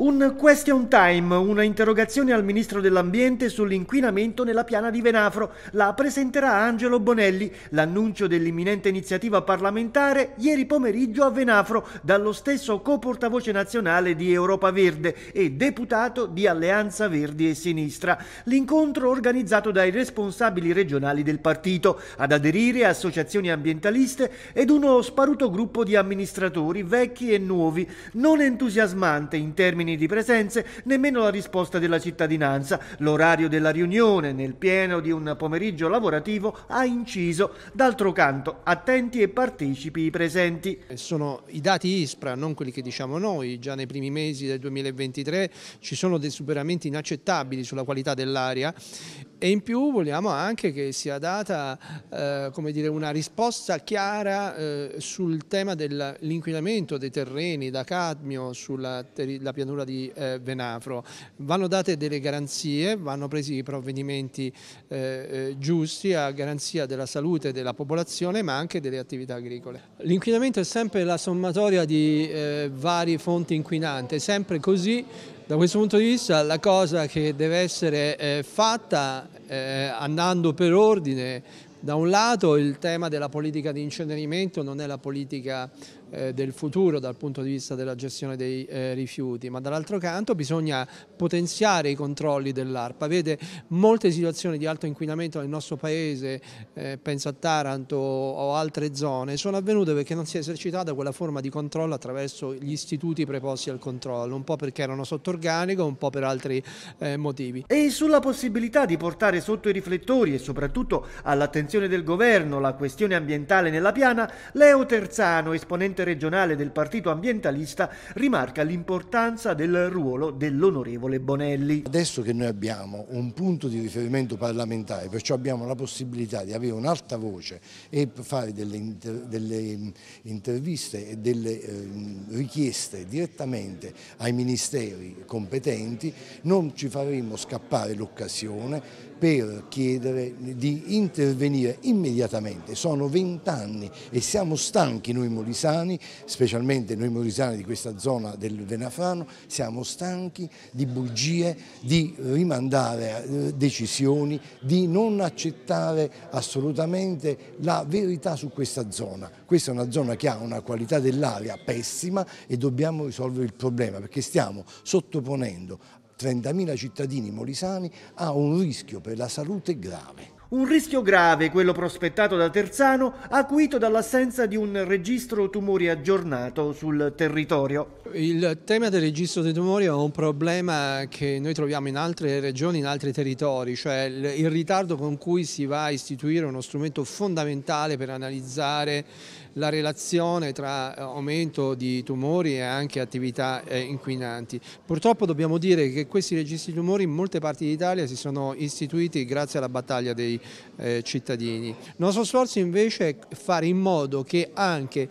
Un question time, una interrogazione al Ministro dell'Ambiente sull'inquinamento nella piana di Venafro. La presenterà Angelo Bonelli. L'annuncio dell'imminente iniziativa parlamentare ieri pomeriggio a Venafro dallo stesso co-portavoce nazionale di Europa Verde e deputato di Alleanza Verdi e Sinistra. L'incontro organizzato dai responsabili regionali del partito, ad aderire associazioni ambientaliste ed uno sparuto gruppo di amministratori vecchi e nuovi, non entusiasmante in termini termini di presenze nemmeno la risposta della cittadinanza. L'orario della riunione nel pieno di un pomeriggio lavorativo ha inciso. D'altro canto, attenti e partecipi i presenti. Eh, sono i dati ISPRA, non quelli che diciamo noi. Già nei primi mesi del 2023 ci sono dei superamenti inaccettabili sulla qualità dell'aria e in più vogliamo anche che sia data eh, dire, una risposta chiara eh, sul tema dell'inquinamento dei terreni da cadmio sulla la pianura procura di eh, Venafro. Vanno date delle garanzie, vanno presi i provvedimenti eh, eh, giusti a garanzia della salute della popolazione ma anche delle attività agricole. L'inquinamento è sempre la sommatoria di eh, varie fonti inquinanti, è sempre così da questo punto di vista la cosa che deve essere eh, fatta eh, andando per ordine da un lato il tema della politica di incenerimento non è la politica eh, del futuro dal punto di vista della gestione dei eh, rifiuti, ma dall'altro canto bisogna potenziare i controlli dell'ARPA. Vede molte situazioni di alto inquinamento nel nostro paese, eh, penso a Taranto o altre zone, sono avvenute perché non si è esercitata quella forma di controllo attraverso gli istituti preposti al controllo, un po' perché erano sotto organico, un po' per altri eh, motivi. E sulla possibilità di portare sotto i riflettori e soprattutto all'attenzione all'attenzione del governo la questione ambientale nella piana, Leo Terzano, esponente regionale del Partito Ambientalista, rimarca l'importanza del ruolo dell'onorevole Bonelli. Adesso che noi abbiamo un punto di riferimento parlamentare, perciò abbiamo la possibilità di avere un'alta voce e fare delle, inter delle mm, interviste e delle eh, richieste direttamente ai ministeri competenti, non ci faremo scappare l'occasione per chiedere di intervenire immediatamente. Sono vent'anni e siamo stanchi noi molisani, specialmente noi molisani di questa zona del Venafrano, siamo stanchi di bugie, di rimandare eh, decisioni, di non accettare assolutamente la verità su questa zona. Questa è una zona che ha una qualità dell'aria pessima e dobbiamo risolvere il problema perché stiamo sottoponendo 30.000 cittadini molisani ha un rischio per la salute grave. Un rischio grave, quello prospettato da Terzano, acuito dall'assenza di un registro tumori aggiornato sul territorio. Il tema del registro dei tumori è un problema che noi troviamo in altre regioni, in altri territori, cioè il ritardo con cui si va a istituire uno strumento fondamentale per analizzare la relazione tra eh, aumento di tumori e anche attività eh, inquinanti. Purtroppo dobbiamo dire che questi registri tumori in molte parti d'Italia si sono istituiti grazie alla battaglia dei eh, cittadini. Il nostro sforzo invece è fare in modo che anche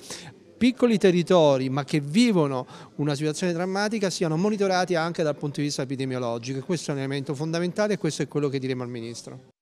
piccoli territori ma che vivono una situazione drammatica siano monitorati anche dal punto di vista epidemiologico. Questo è un elemento fondamentale e questo è quello che diremo al Ministro.